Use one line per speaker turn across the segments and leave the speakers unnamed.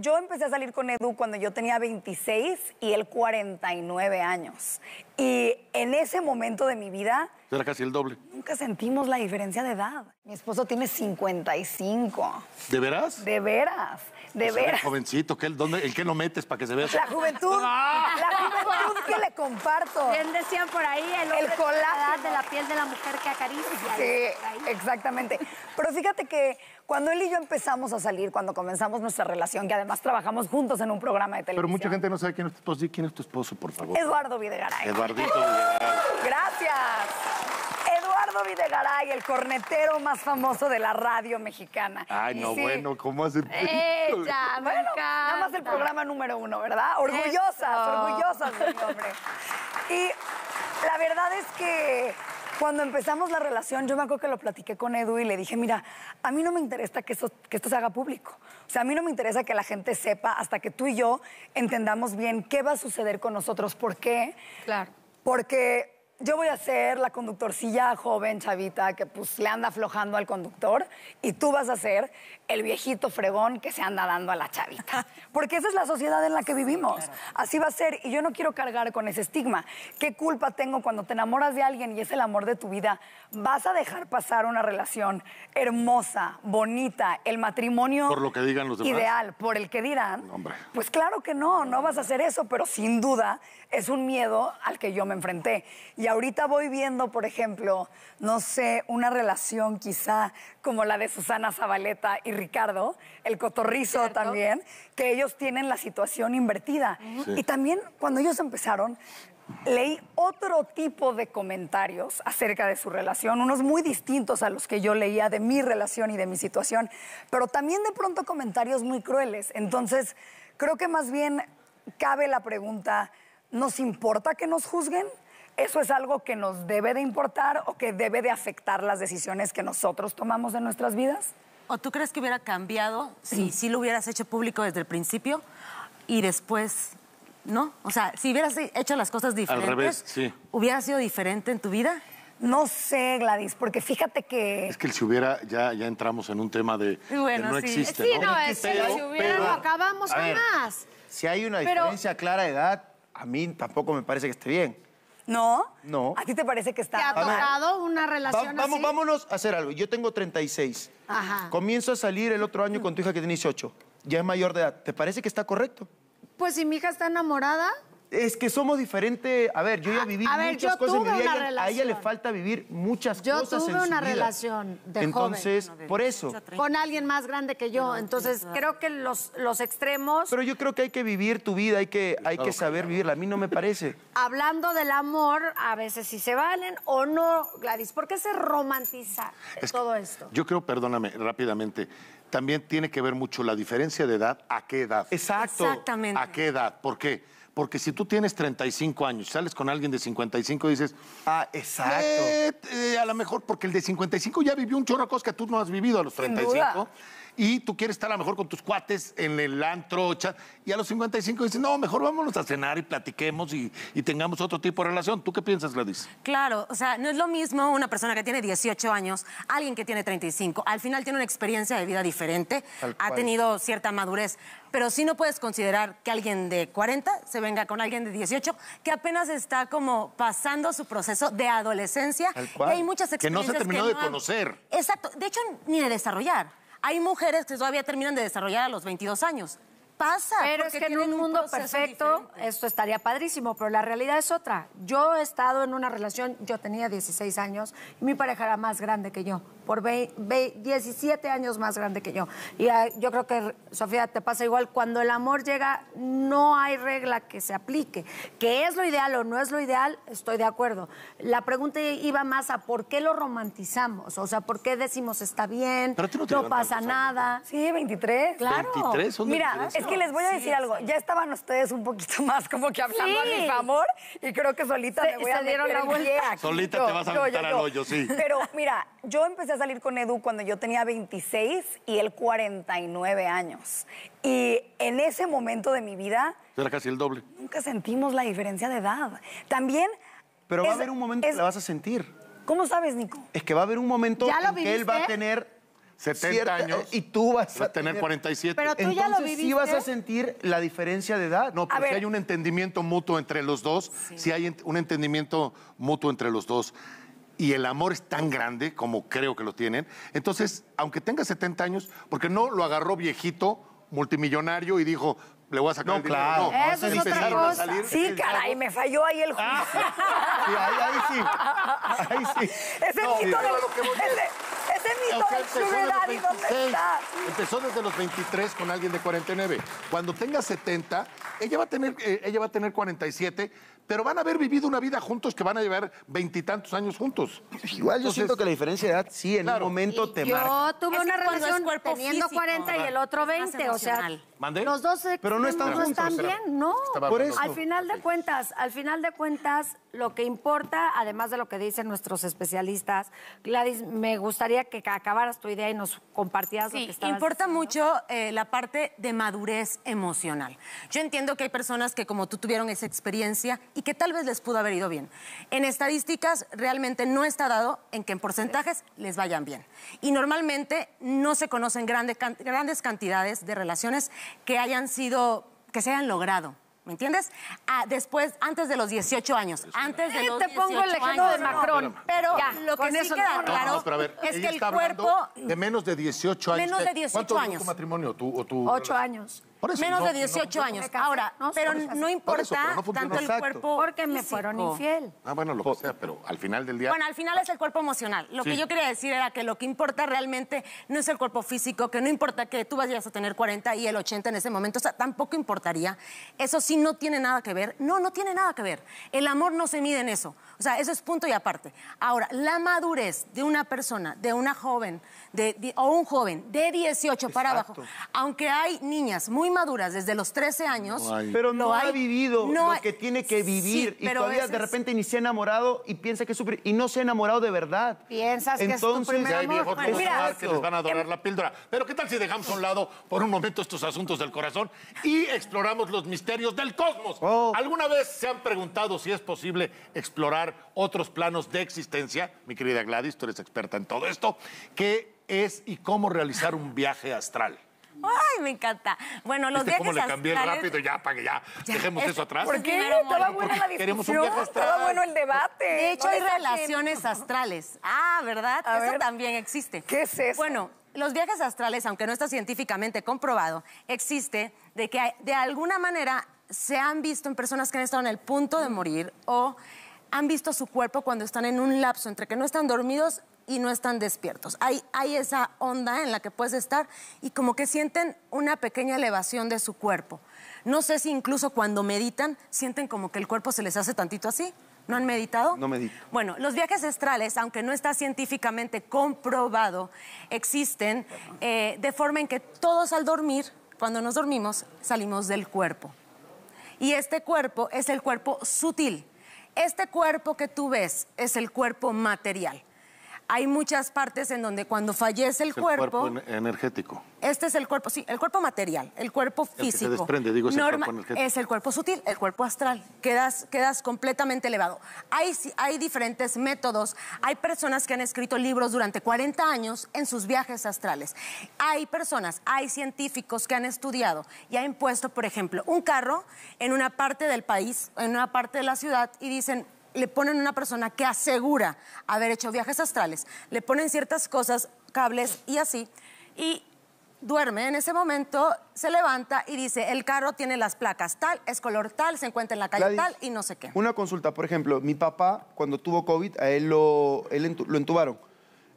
Yo empecé a salir con Edu cuando yo tenía 26 y él 49 años. Y en ese momento de mi vida...
Era casi el doble
nunca sentimos la diferencia de edad. Mi esposo tiene 55. ¿De veras? De veras. De pues veras.
jovencito, ¿qué, ¿en qué lo metes para que se vea? La
juventud. La juventud que le
comparto. Bien decían por ahí, el, el colágeno de la piel de la mujer que acaricia. Sí,
exactamente. Pero fíjate que cuando él y yo empezamos a salir, cuando comenzamos nuestra relación, que además trabajamos juntos en un programa de televisión. Pero mucha gente
no sabe quién es tu esposo. ¿Quién es por favor? Eduardo
Videgaray. Eduardo Videgaray. Gracias de Garay, el cornetero más famoso de la radio mexicana. Ay, no, bueno, ¿cómo hace? Ella, bueno, nada más el programa número uno, ¿verdad? Orgullosas, orgullosas del nombre. Y la verdad es que cuando empezamos la relación, yo me acuerdo que lo platiqué con Edu y le dije, mira, a mí no me interesa que, esto, que esto se haga público. O sea, a mí no me interesa que la gente sepa hasta que tú y yo entendamos bien qué va a suceder con nosotros. ¿Por qué? Claro. Porque yo voy a ser la conductorcilla joven, chavita, que pues le anda aflojando al conductor y tú vas a ser el viejito fregón que se anda dando a la chavita. Porque esa es la sociedad en la que vivimos. Así va a ser y yo no quiero cargar con ese estigma. ¿Qué culpa tengo cuando te enamoras de alguien y es el amor de tu vida? ¿Vas a dejar pasar una relación hermosa, bonita, el matrimonio por lo que digan ideal, por el que dirán? pues claro que no, no, vas a hacer eso, pero sin duda es un miedo al que yo me enfrenté ahorita voy viendo, por ejemplo, no sé, una relación quizá como la de Susana Zabaleta y Ricardo, el cotorrizo también, que ellos tienen la situación invertida. Y también cuando ellos empezaron, leí otro tipo de comentarios acerca de su relación, unos muy distintos a los que yo leía de mi relación y de mi situación, pero también de pronto comentarios muy crueles. Entonces, creo que más bien cabe la pregunta, ¿nos importa que nos juzguen? eso es algo que nos debe de importar o que debe de afectar las decisiones que nosotros
tomamos en nuestras vidas? ¿O tú crees que hubiera cambiado si, si lo hubieras hecho público desde el principio y después no? O sea, si hubieras hecho las cosas diferentes, Al revés, sí. ¿hubiera sido diferente en tu vida? No sé, Gladys, porque fíjate que. Es que
si hubiera, ya, ya entramos en un tema de. Bueno, no existe. no, es
que si hubiera lo acabamos jamás. más.
Si hay una diferencia clara de edad, a mí tampoco me parece que esté bien. ¿No? No. ¿A ti te parece que está? ¿Te ha tocado
una relación vamos,
Vámonos a hacer algo. Yo tengo 36. Ajá. Comienzo a salir el otro año con tu hija que tiene 18. Ya es mayor de edad. ¿Te parece que está correcto?
Pues si mi hija está enamorada,
es que somos diferentes. A ver, yo ya ah, viví muchas cosas en mi vida. A ella, le falta vivir muchas cosas. Yo tuve una relación
de joven. Entonces, por eso. Con alguien más grande que yo. Entonces, creo que los, los
extremos. Pero yo creo que hay que vivir tu vida, hay que, hay saber vivirla. A mí no me parece.
Hablando del amor, a veces sí se valen o no, Gladys. ¿Por qué se romantiza todo esto?
Yo creo, perdóname, rápidamente también tiene que ver mucho la diferencia de edad a qué edad. Exacto. Exactamente. A qué edad. ¿Por qué? Porque si tú tienes 35 años, sales con alguien de 55 y dices. Ah, exacto. Eh, eh, a lo mejor, porque el de 55 ya vivió un chorro de cosas que tú no has vivido a los 35 y tú quieres estar a lo mejor con tus cuates en el antro, y a los 55 dices, no, mejor vámonos a cenar y platiquemos y, tengamos otro tipo de relación. ¿Tú qué piensas, Gladys?
Claro, o sea, no es lo mismo una persona que tiene 18 años, alguien que tiene 35. Al final tiene una experiencia de vida diferente, ha tenido cierta madurez, pero sí no puedes considerar que alguien de 40 se venga con alguien de 18 que apenas está como pasando su proceso de adolescencia. Y hay muchas que no se terminó de conocer. Exacto, de hecho ni de desarrollar. Hay mujeres que todavía terminan de desarrollar a los 22 años. Pasa. Pero es que en un mundo perfecto
esto estaría padrísimo, pero la realidad es otra. Yo he estado en una relación, yo tenía 16 años y mi pareja era más grande que yo por 17 años más grande que yo. Y ah, yo creo que, Sofía, te pasa igual, cuando el amor llega, no hay regla que se aplique. Que es lo ideal o no es lo ideal? Estoy de acuerdo. La pregunta iba más a por qué lo romantizamos, o sea, por qué decimos está bien, no, pasa nada. Sí, 23. Claro. Mira, es
que les voy a decir algo, ya estaban ustedes un poquito más como que hablando de a y creo que solita voy a
Solita te vas a meter al hoyo, sí. Pero
mira, yo empecé a salir con Edu cuando yo tenía 26 y él 49 años. Y en ese momento de mi vida...
Era casi el doble.
Nunca sentimos la diferencia de edad. También...
Pero va a haber un momento que la vas a sentir. ¿Cómo sabes, Nico? Es que va a haber un momento en que él va a tener 70 años. Y tú vas a tener 47. Pero tú Entonces, ya Sí vas a
sentir la diferencia de edad. No, porque si hay un entendimiento mutuo entre los dos, si hay un entendimiento mutuo entre los dos y el amor es tan grande como creo que lo tienen. Entonces, aunque tenga 70 años, porque no lo agarró viejito, multimillonario, y dijo, le voy a sacar un el dinero. Claro. Eso es otra cosa. Salir,
sí, caray, me falló ahí el ah, juicio.
Ah, ahí, sí. Ahí sí. Es el no, lo del
empezó desde los 23 con alguien de 49. Cuando tenga 70, ella va a tener, eh, ella va a tener 47, pero van a haber vivido una vida juntos que van a llevar veintitantos años juntos. Igual yo siento que la diferencia de edad sí en un momento
te marca. Yo tuve una relación teniendo 40 y el otro 20, o sea, los dos pero no están, bien, ¿no? Al final
de cuentas, al final de cuentas, lo que importa, además de lo que dicen nuestros especialistas, Gladys, me gustaría que acabaras tu idea y nos compartieras lo que Sí, importa
mucho eh, la parte de madurez emocional. Yo entiendo que hay personas que como tú tuvieron esa experiencia y que tal vez les pudo haber ido bien. En estadísticas realmente no está dado en que en porcentajes les vayan bien. Y normalmente no se conocen grandes cantidades de relaciones que hayan sido, que se hayan logrado. ¿Me entiendes? Ah, después, antes de los 18 años. Antes de los te pongo el ejemplo de Macron. pero lo que sí queda claro es que el cuerpo... De
menos de 18 años. Menos de 18 años. ¿Cuánto tu matrimonio? ¿Tú, o tu... Ocho años. Menos de 18 años.
Ahora, pero no importa tanto el cuerpo porque me fueron infiel.
Ah, bueno, lo que sea, pero al final del día... Bueno,
al final es el cuerpo emocional. Lo que yo quería decir era que lo que importa realmente no es el cuerpo físico, que no importa que tú vayas a tener 40 y el 80 en ese momento, o sea, tampoco importaría. Eso sí no tiene nada que ver. No, no tiene nada que ver. El amor no se mide en eso. O sea, eso es punto y aparte. Ahora, la madurez de una persona, de una joven de, o un joven de 18 para abajo, aunque hay niñas muy maduras desde los 13 años. pero no, ha vivido no que
tiene que vivir. y todavía de repente ni se ha enamorado y piensa que es y no se ha enamorado de verdad. Piensas Entonces, que es tu hay Viejos que les van
a adorar em- la píldora. Pero ¿qué tal si dejamos a un lado por un momento estos asuntos del corazón y exploramos los misterios del cosmos? Oh. ¿Alguna vez se han preguntado si es posible explorar otros planos de existencia? Mi querida Gladys, tú eres experta en todo esto. ¿Qué es y cómo realizar un viaje astral?
Ay, me encanta. Bueno, los viajes ¿Cómo le cambié rápido
ya para que ya, dejemos eso, atrás? ¿Por qué?
Estaba buena la discusión, estaba bueno el debate. De hecho, hay relaciones astrales. Ah, ¿verdad? eso también existe. ¿Qué es eso? Bueno, los viajes astrales, aunque no está científicamente comprobado, existe de que de alguna manera se han visto en personas que han estado en el punto de morir o han visto su cuerpo cuando están en un lapso entre que no están dormidos y no están despiertos. Hay, hay esa onda en la que puedes estar y como que sienten una pequeña elevación de su cuerpo. No sé si incluso cuando meditan sienten como que el cuerpo se les hace tantito así. ¿No han meditado? No medito. Bueno, los viajes astrales, aunque no está científicamente comprobado, existen eh, de forma en que todos al dormir, cuando nos dormimos, salimos del cuerpo. Y este cuerpo es el cuerpo sutil este cuerpo que tú ves es el cuerpo material hay muchas partes en donde cuando fallece el, el cuerpo,
energético.
Este es el cuerpo, sí, el cuerpo material, el cuerpo físico. que se desprende, digo, es el cuerpo energético. Es el cuerpo sutil, el cuerpo astral. Quedas, quedas completamente elevado. Hay, hay diferentes métodos. Hay personas que han escrito libros durante 40 años en sus viajes astrales. Hay personas, hay científicos que han estudiado y han puesto, por ejemplo, un carro en una parte del país, en una parte de la ciudad y dicen, le ponen una persona que asegura haber hecho viajes astrales, le ponen ciertas cosas, cables y así, y duerme en ese momento, se levanta y dice, el carro tiene las placas tal, es color tal, se encuentra en la calle tal
y no sé qué. Una consulta, por ejemplo, mi papá cuando tuvo COVID, a él lo, lo entubaron.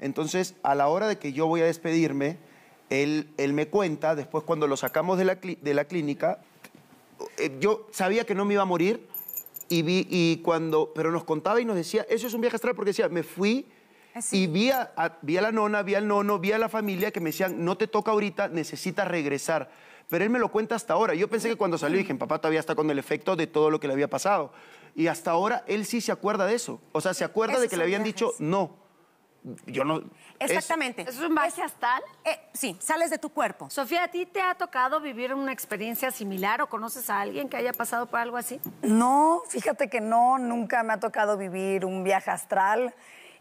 Entonces, a la hora de que yo voy a despedirme, él, él me cuenta, después cuando lo sacamos de de la clínica, eh, yo sabía que no me iba a morir, y, vi, y cuando, pero nos contaba y nos decía, eso es un viaje astral porque decía, me fui eh, y vi a, vi a la nona, vi al nono, vi a la familia que me decían, no te toca ahorita, necesitas regresar. Pero él me lo cuenta hasta ahora. Yo pensé que cuando salió dije, papá todavía está con el efecto de todo lo que le había pasado. Y hasta ahora él sí se acuerda de eso. O sea, se acuerda de que le habían dicho no yo no... Exactamente.
¿Es, un viaje astral? Eh, sí, sales de tu cuerpo. Sofía, ¿a ti te ha tocado vivir una experiencia similar o conoces a alguien que haya pasado por algo así?
No, fíjate que no, nunca me ha tocado vivir un viaje astral.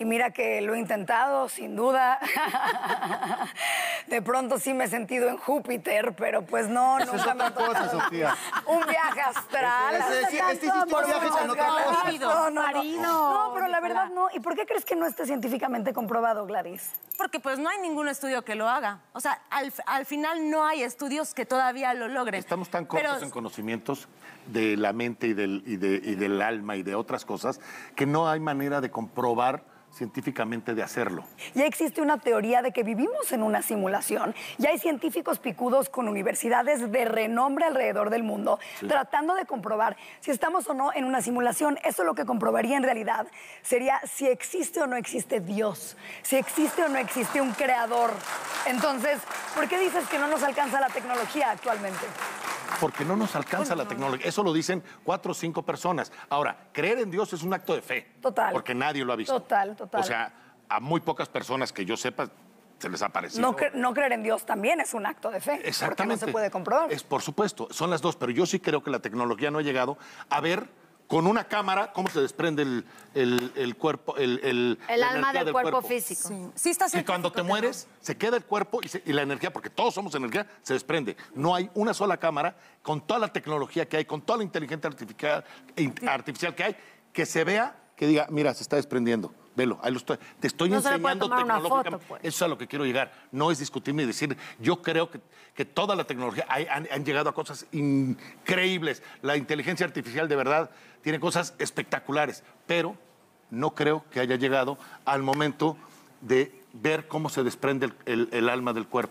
Y mira que lo he intentado, sin duda. De pronto sí me he sentido en Júpiter, pero pues no, no Un viaje astral. no, no, pero la verdad no. ¿Y por qué crees que no esté científicamente comprobado, Gladys?
Porque pues no hay ningún estudio que lo haga. O sea, al, final no hay estudios que todavía lo logren. Estamos tan cortos en
conocimientos de la mente y del, y del alma y de otras cosas que no hay manera de comprobar científicamente de hacerlo.
Ya existe una teoría de que vivimos en una simulación. Ya hay científicos picudos con universidades de renombre alrededor del mundo tratando de comprobar si estamos o no en una simulación. Eso lo que comprobaría en realidad sería si existe o no existe Dios, si existe o no existe un creador. Entonces, ¿por qué dices que no nos alcanza la tecnología actualmente?
porque no nos alcanza la tecnología. Eso lo dicen cuatro o cinco personas. Ahora, creer en Dios es un acto de fe. Total. Porque nadie lo ha visto. Total, total. O sea, a muy pocas personas que yo sepa se les ha parecido.
No, creer en Dios también es un acto de fe. Exactamente. Porque no se puede comprobar.
Es, por supuesto, son las dos, pero yo sí creo que la tecnología no ha llegado a ver con una cámara, ¿cómo se desprende el, cuerpo? El, el, alma del, cuerpo, físico.
Sí, Y cuando te mueres,
se queda el cuerpo y, la energía, porque todos somos energía, se desprende. No hay una sola cámara, con toda la tecnología que hay, con toda la inteligencia artificial que hay, que se vea, que diga, mira, se está desprendiendo. Velo, ahí lo estoy. Te estoy enseñando tecnológicamente. Pues. Eso es a lo que quiero llegar. No es discutirme y decir, yo creo que, que toda la tecnología han, llegado a cosas increíbles. La inteligencia artificial de verdad tiene cosas espectaculares, pero no creo que haya llegado al momento de ver cómo se desprende el alma del cuerpo.